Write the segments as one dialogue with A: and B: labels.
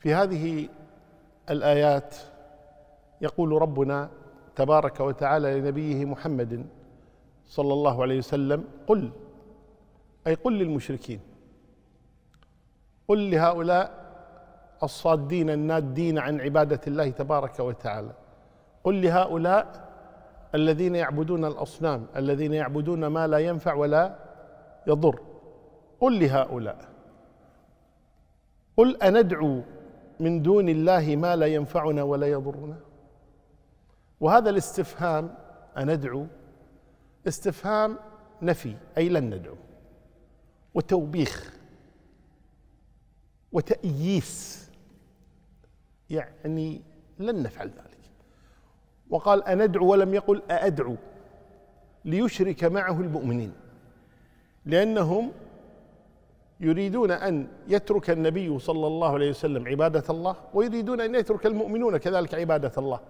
A: في هذه الايات يقول ربنا تبارك وتعالى لنبيه محمد صلى الله عليه وسلم قل اي قل للمشركين قل لهؤلاء الصادين النادين عن عباده الله تبارك وتعالى قل لهؤلاء الذين يعبدون الاصنام الذين يعبدون ما لا ينفع ولا يضر قل لهؤلاء قل أندعو من دون الله ما لا ينفعنا ولا يضرنا وهذا الاستفهام أندعو استفهام نفي أي لن ندعو وتوبيخ وتأييس يعني لن نفعل ذلك وقال أندعو ولم يقل أأدعو ليشرك معه المؤمنين لأنهم يريدون أن يترك النبي صلى الله عليه وسلم عبادة الله ويريدون أن يترك المؤمنون كذلك عبادة الله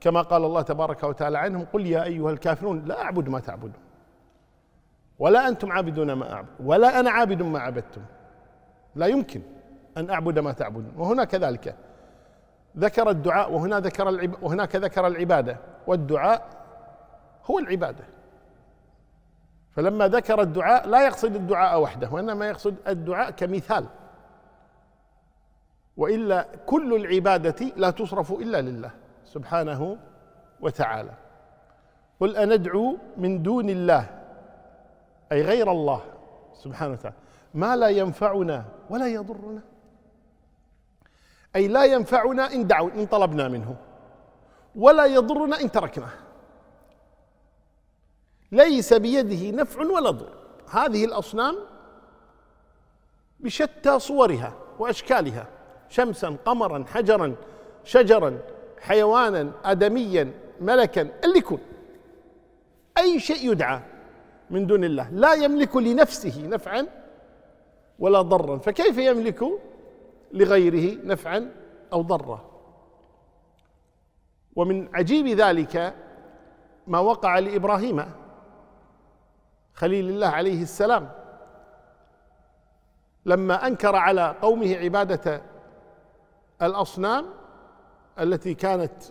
A: كما قال الله تبارك وتعالى عنهم قل يا أيها الكافرون لا أعبد ما تعبدون ولا أنتم عابدون ما أعبد ولا أنا عابد ما عبدتم لا يمكن أن أعبد ما تعبدون وهنا كذلك ذكر الدعاء وهنا ذكر وهناك ذكر العبادة والدعاء هو العبادة فلما ذكر الدعاء لا يقصد الدعاء وحده وانما يقصد الدعاء كمثال والا كل العباده لا تصرف الا لله سبحانه وتعالى قل أندعو من دون الله أي غير الله سبحانه وتعالى ما لا ينفعنا ولا يضرنا أي لا ينفعنا إن دعوا إن طلبنا منه ولا يضرنا إن تركناه ليس بيده نفع ولا ضر هذه الأصنام بشتى صورها وأشكالها شمسا قمرا حجرا شجرا حيوانا آدميا ملكا اللي يكون أي شيء يدعى من دون الله لا يملك لنفسه نفعا ولا ضرا فكيف يملك لغيره نفعا أو ضرا ومن عجيب ذلك ما وقع لإبراهيم خليل الله عليه السلام لما انكر على قومه عباده الاصنام التي كانت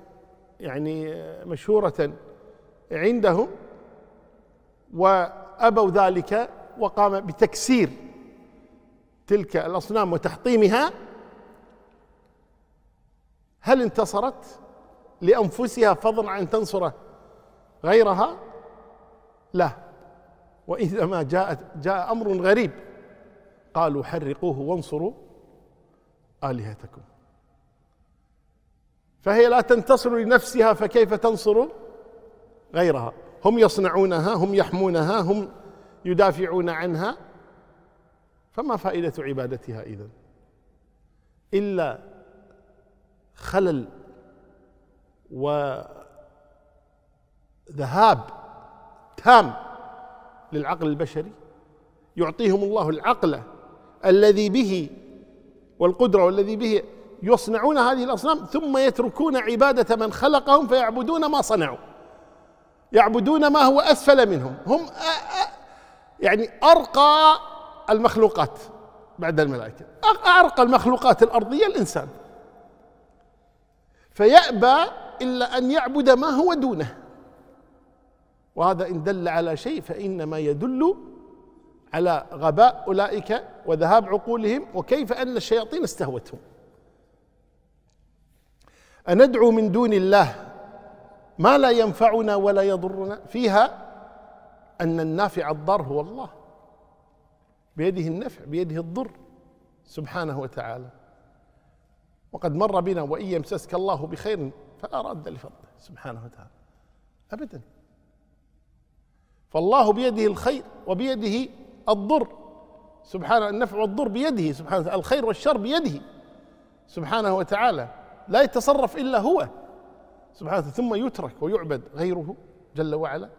A: يعني مشهوره عندهم وابوا ذلك وقام بتكسير تلك الاصنام وتحطيمها هل انتصرت لانفسها فضلا عن تنصر غيرها لا وإذا ما جاء جاء أمر غريب قالوا حرقوه وانصروا آلهتكم فهي لا تنتصر لنفسها فكيف تنصر غيرها هم يصنعونها هم يحمونها هم يدافعون عنها فما فائدة عبادتها إذا إلا خلل وذهاب تام للعقل البشري يعطيهم الله العقل الذي به والقدرة والذي به يصنعون هذه الأصنام ثم يتركون عبادة من خلقهم فيعبدون ما صنعوا يعبدون ما هو أسفل منهم هم يعني أرقى المخلوقات بعد الملائكة أرقى المخلوقات الأرضية الإنسان فيأبى إلا أن يعبد ما هو دونه وهذا إن دل على شيء فإنما يدل على غباء أولئك وذهاب عقولهم وكيف أن الشياطين استهوتهم أندعو من دون الله ما لا ينفعنا ولا يضرنا فيها أن النافع الضار هو الله بيده النفع بيده الضر سبحانه وتعالى وقد مر بنا وإن يمسسك الله بخير فلا راد لفضله سبحانه وتعالى أبدا فالله بيده الخير وبيده الضر سبحانه النفع والضر بيده سبحانه الخير والشر بيده سبحانه وتعالى لا يتصرف الا هو سبحانه ثم يترك ويعبد غيره جل وعلا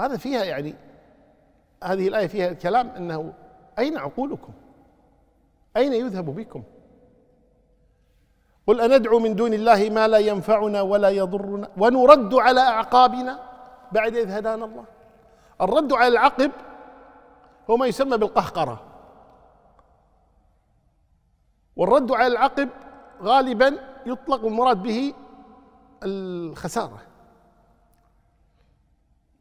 A: هذا فيها يعني هذه الايه فيها الكلام انه اين عقولكم؟ اين يذهب بكم؟ قل أندعو من دون الله ما لا ينفعنا ولا يضرنا ونرد على أعقابنا بعد إذ هدانا الله الرد على العقب هو ما يسمى بالقهقرة والرد على العقب غالبا يطلق المراد به الخسارة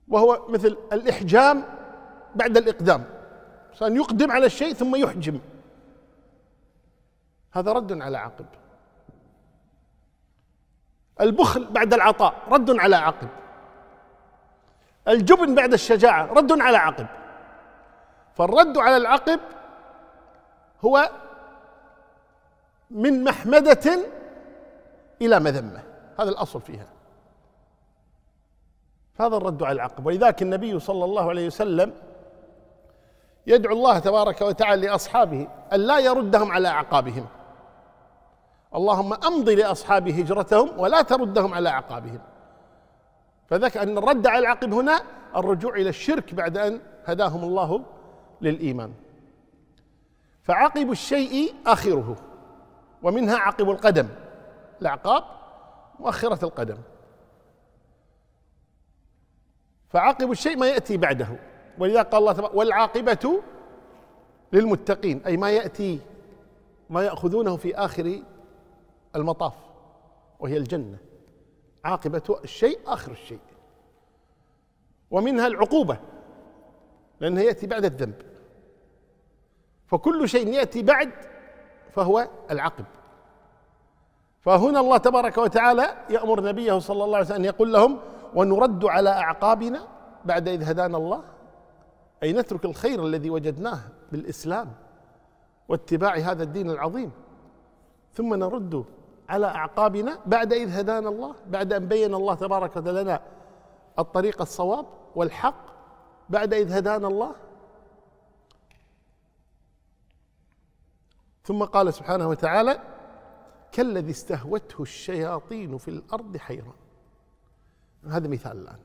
A: وهو مثل الإحجام بعد الإقدام أن يقدم على الشيء ثم يحجم هذا رد على عقب البخل بعد العطاء رد على عقب الجبن بعد الشجاعة رد على عقب فالرد على العقب هو من محمدة إلى مذمة هذا الأصل فيها هذا الرد على العقب ولذلك النبي صلى الله عليه وسلم يدعو الله تبارك وتعالى لأصحابه أن لا يردهم على أعقابهم اللهم أمضي لأصحابي هجرتهم ولا تردهم على أعقابهم فذاك أن الرد على العقب هنا الرجوع إلى الشرك بعد أن هداهم الله للإيمان فعقب الشيء آخره ومنها عقب القدم الأعقاب مؤخرة القدم فعقب الشيء ما يأتي بعده ولذا قال الله تبارك والعاقبة للمتقين أي ما يأتي ما يأخذونه في آخر المطاف وهي الجنة عاقبة الشيء آخر الشيء ومنها العقوبة لأنه يأتي بعد الذنب فكل شيء يأتي بعد فهو العقب فهنا الله تبارك وتعالى يأمر نبيه صلى الله عليه وسلم أن يقول لهم ونرد على أعقابنا بعد إذ هدانا الله أي نترك الخير الذي وجدناه بالإسلام واتباع هذا الدين العظيم ثم نرد على أعقابنا بعد إذ هدانا الله بعد أن بين الله تبارك وتعالى لنا الطريق الصواب والحق بعد إذ هدانا الله ثم قال سبحانه وتعالى كالذي استهوته الشياطين في الأرض حيران هذا مثال الآن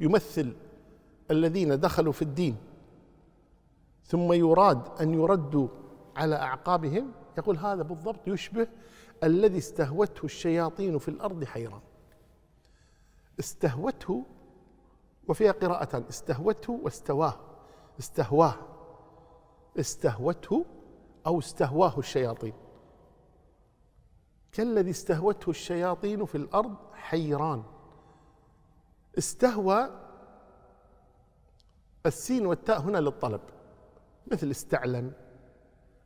A: يمثل الذين دخلوا في الدين ثم يراد أن يردوا على أعقابهم يقول هذا بالضبط يشبه الذي استهوته الشياطين في الأرض حيران استهوته وفيها قراءتان استهوته واستواه استهواه استهوته أو استهواه الشياطين كالذي استهوته الشياطين في الأرض حيران استهوى السين والتاء هنا للطلب مثل استعلم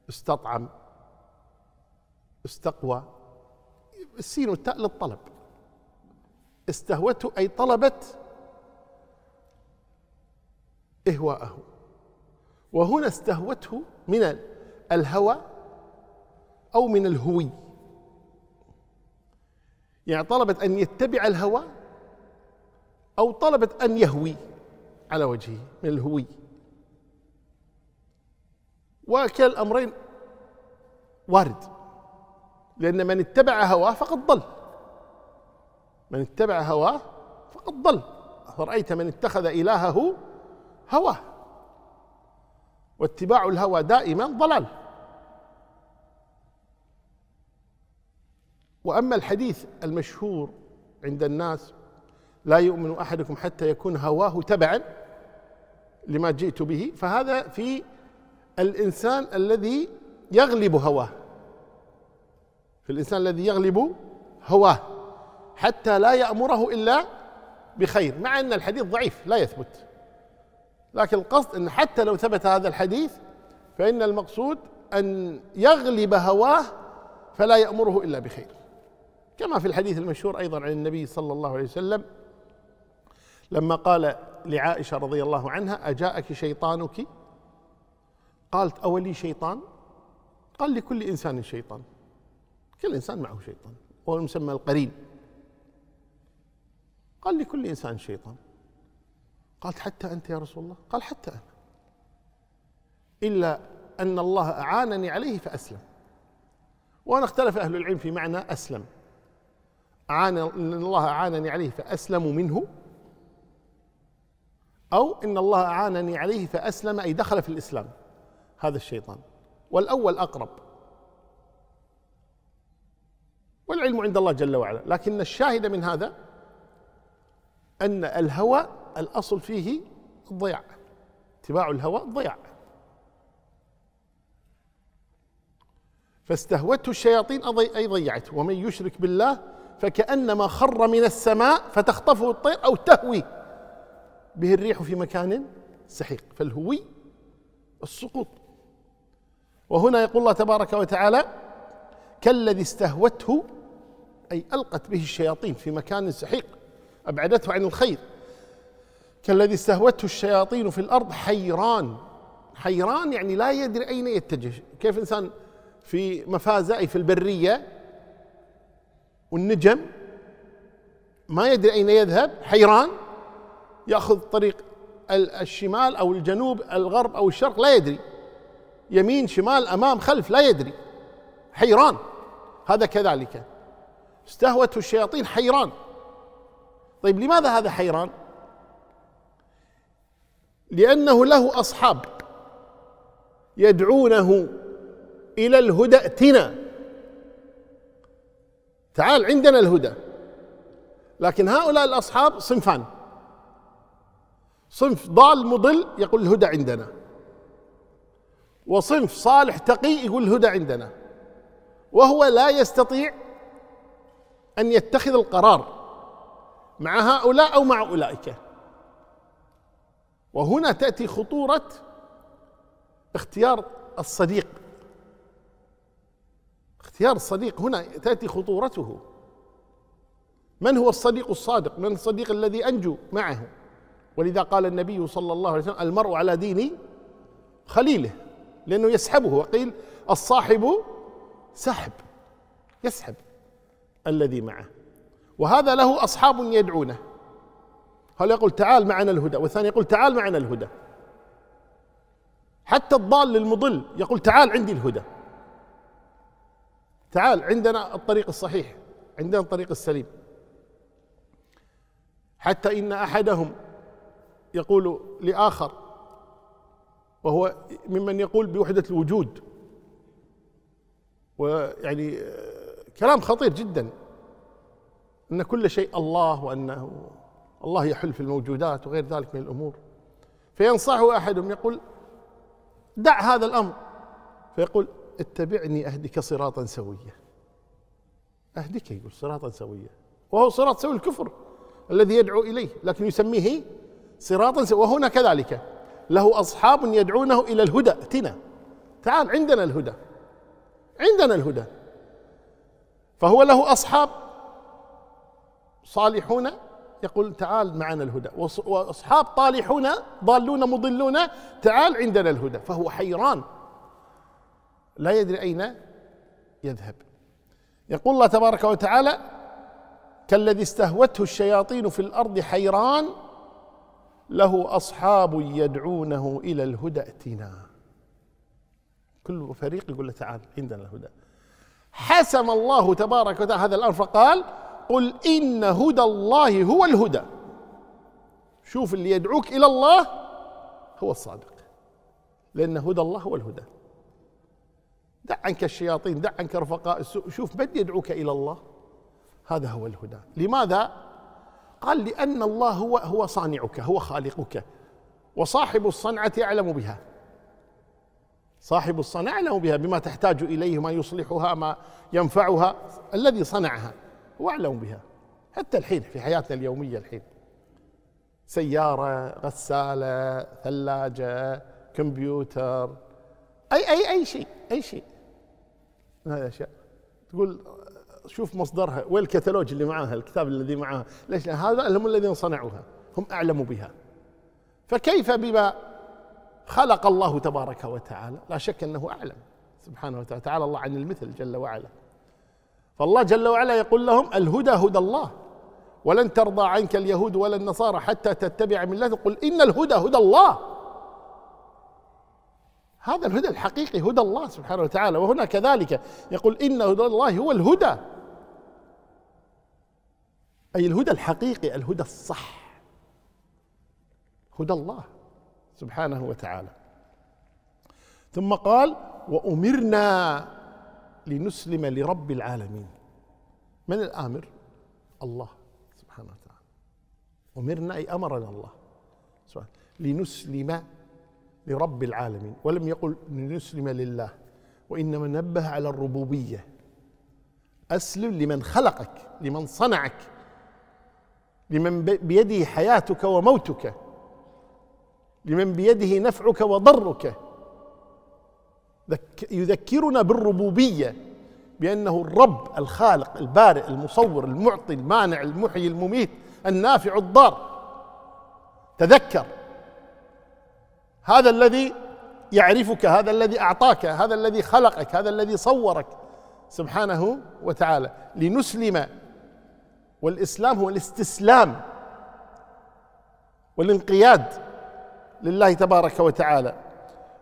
A: استطعم استقوى السين والتاء للطلب استهوته أي طلبت إهواءه وهنا استهوته من الهوى أو من الهوي يعني طلبت أن يتبع الهوى أو طلبت أن يهوي على وجهه من الهوي وكلا الأمرين وارد لأن من اتبع هواه فقد ضل من اتبع هواه فقد ضل فرأيت من اتخذ إلهه هواه واتباع الهوى دائما ضلال واما الحديث المشهور عند الناس لا يؤمن احدكم حتى يكون هواه تبعا لما جئت به فهذا في الانسان الذي يغلب هواه الإنسان الذي يغلب هواه حتى لا يأمره إلا بخير مع أن الحديث ضعيف لا يثبت لكن القصد أن حتى لو ثبت هذا الحديث فإن المقصود أن يغلب هواه فلا يأمره إلا بخير كما في الحديث المشهور أيضا عن النبي صلى الله عليه وسلم لما قال لعائشة رضي الله عنها أجاءك شيطانك قالت أولي شيطان قال لكل إنسان شيطان كل إنسان معه شيطان وهو المسمى القرين قال لكل إنسان شيطان قالت حتى أنت يا رسول الله قال حتى أنا إلا أن الله أعانني عليه فأسلم وأنا اختلف أهل العلم في معنى أسلم أعان إن الله أعانني عليه فأسلم منه أو إن الله أعانني عليه فأسلم أي دخل في الإسلام هذا الشيطان والأول أقرب والعلم عند الله جل وعلا لكن الشاهد من هذا أن الهوى الأصل فيه الضياع اتباع الهوى ضياع فاستهوته الشياطين أي ضيعته ومن يشرك بالله فكأنما خر من السماء فتخطفه الطير أو تهوي به الريح في مكان سحيق فالهوي السقوط وهنا يقول الله تبارك وتعالى كالذي استهوته أي ألقت به الشياطين في مكان سحيق أبعدته عن الخير كالذي استهوته الشياطين في الأرض حيران حيران يعني لا يدري أين يتجه كيف إنسان في مفازة أي في البرية والنجم ما يدري أين يذهب حيران يأخذ طريق الشمال أو الجنوب الغرب أو الشرق لا يدري يمين شمال أمام خلف لا يدري حيران هذا كذلك استهوته الشياطين حيران طيب لماذا هذا حيران لانه له اصحاب يدعونه الى الهدى ائتنا تعال عندنا الهدى لكن هؤلاء الاصحاب صنفان صنف ضال مضل يقول الهدى عندنا وصنف صالح تقي يقول الهدى عندنا وهو لا يستطيع أن يتخذ القرار مع هؤلاء أو مع أولئك وهنا تأتي خطورة اختيار الصديق اختيار الصديق هنا تأتي خطورته من هو الصديق الصادق من الصديق الذي أنجو معه ولذا قال النبي صلى الله عليه وسلم المرء على دين خليله لأنه يسحبه وقيل الصاحب سحب يسحب الذي معه وهذا له أصحاب يدعونه هل يقول تعال معنا الهدى والثاني يقول تعال معنا الهدى حتى الضال المضل يقول تعال عندي الهدى تعال عندنا الطريق الصحيح عندنا الطريق السليم حتى إن أحدهم يقول لآخر وهو ممن يقول بوحدة الوجود ويعني كلام خطير جدا ان كل شيء الله وانه الله يحل في الموجودات وغير ذلك من الامور فينصحه احدهم يقول دع هذا الامر فيقول اتبعني اهدك صراطا سويا اهدك يقول صراطا سويا وهو صراط سوي الكفر الذي يدعو اليه لكن يسميه صراطا سويا وهنا كذلك له اصحاب يدعونه الى الهدى اتنا تعال عندنا الهدى عندنا الهدى فهو له أصحاب صالحون يقول تعال معنا الهدى وأصحاب طالحون ضالون مضلون تعال عندنا الهدى فهو حيران لا يدري أين يذهب يقول الله تبارك وتعالى كالذي استهوته الشياطين في الأرض حيران له أصحاب يدعونه إلى الهدى ائتنا كل فريق يقول له تعال عندنا الهدى حسم الله تبارك وتعالى هذا الأمر فقال قل إن هدى الله هو الهدى شوف اللي يدعوك إلى الله هو الصادق لأن هدى الله هو الهدى دع عنك الشياطين دع عنك رفقاء السوء شوف من يدعوك إلى الله هذا هو الهدى لماذا قال لأن الله هو هو صانعك هو خالقك وصاحب الصنعة يعلم بها صاحب الصنع له بها بما تحتاج إليه ما يصلحها ما ينفعها الذي صنعها هو أعلم بها حتى الحين في حياتنا اليومية الحين سيارة غسالة ثلاجة كمبيوتر أي أي أي شيء أي شيء من هذه الأشياء تقول شوف مصدرها وين الكتالوج اللي معاها الكتاب الذي معاها ليش لأن هذا هم الذين صنعوها هم أعلموا بها فكيف بما خلق الله تبارك وتعالى لا شك أنه أعلم سبحانه وتعالى تعالى الله عن المثل جل وعلا فالله جل وعلا يقول لهم الهدى هدى الله ولن ترضى عنك اليهود ولا النصارى حتى تتبع ملته قل إن الهدى هدى الله هذا الهدى الحقيقي هدى الله سبحانه وتعالى وهنا كذلك يقول إن هدى الله هو الهدى أي الهدى الحقيقي الهدى الصح هدى الله سبحانه وتعالى ثم قال وأمرنا لنسلم لرب العالمين من الآمر؟ الله سبحانه وتعالى أمرنا أي أمرنا الله سبحانه لنسلم لرب العالمين ولم يقل لنسلم لله وإنما نبه على الربوبية أسلم لمن خلقك لمن صنعك لمن بيده حياتك وموتك لمن بيده نفعك وضرك يذكرنا بالربوبيه بانه الرب الخالق البارئ المصور المعطي المانع المحيي المميت النافع الضار تذكر هذا الذي يعرفك هذا الذي اعطاك هذا الذي خلقك هذا الذي صورك سبحانه وتعالى لنسلم والاسلام هو الاستسلام والانقياد لله تبارك وتعالى